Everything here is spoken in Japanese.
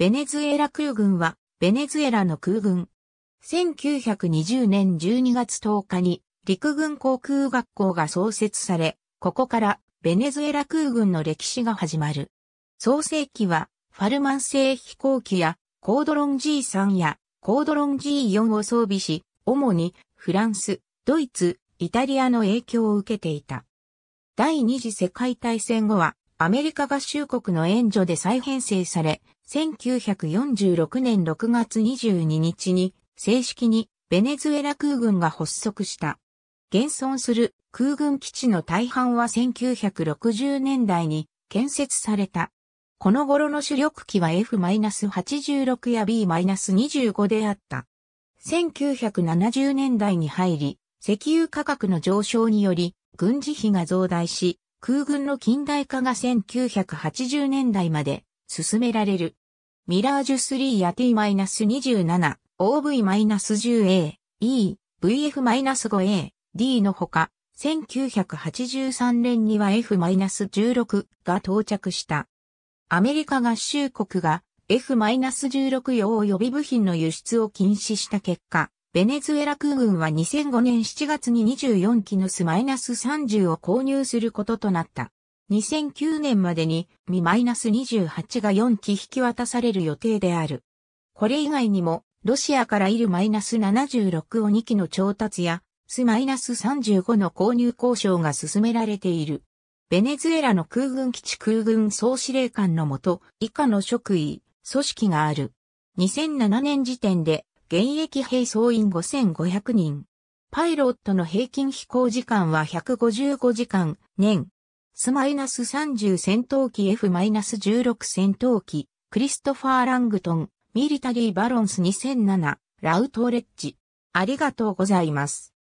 ベネズエラ空軍は、ベネズエラの空軍。1920年12月10日に、陸軍航空学校が創設され、ここからベネズエラ空軍の歴史が始まる。創世期は、ファルマン製飛行機や、コードロン G3 や、コードロン G4 を装備し、主にフランス、ドイツ、イタリアの影響を受けていた。第二次世界大戦後は、アメリカ合衆国の援助で再編成され、1946年6月22日に正式にベネズエラ空軍が発足した。現存する空軍基地の大半は1960年代に建設された。この頃の主力機は F-86 や B-25 であった。1970年代に入り、石油価格の上昇により軍事費が増大し、空軍の近代化が1980年代まで進められる。ミラージュ3や T-27、OV-10A、E、VF-5A、D のほか、1983年には F-16 が到着した。アメリカ合衆国が F-16 用予備部品の輸出を禁止した結果、ベネズエラ空軍は2005年7月に24機ヌスマイナス -30 を購入することとなった。2009年までにミ -28 が4機引き渡される予定である。これ以外にも、ロシアからいる -76 を2機の調達や、ス -35 の購入交渉が進められている。ベネズエラの空軍基地空軍総司令官のもと、以下の職位、組織がある。2007年時点で現役兵総員5500人。パイロットの平均飛行時間は155時間、年。スマイナス3 0戦闘機 F-16 戦闘機、クリストファー・ラングトン、ミリタリー・バロンス2007、ラウトレッジ。ありがとうございます。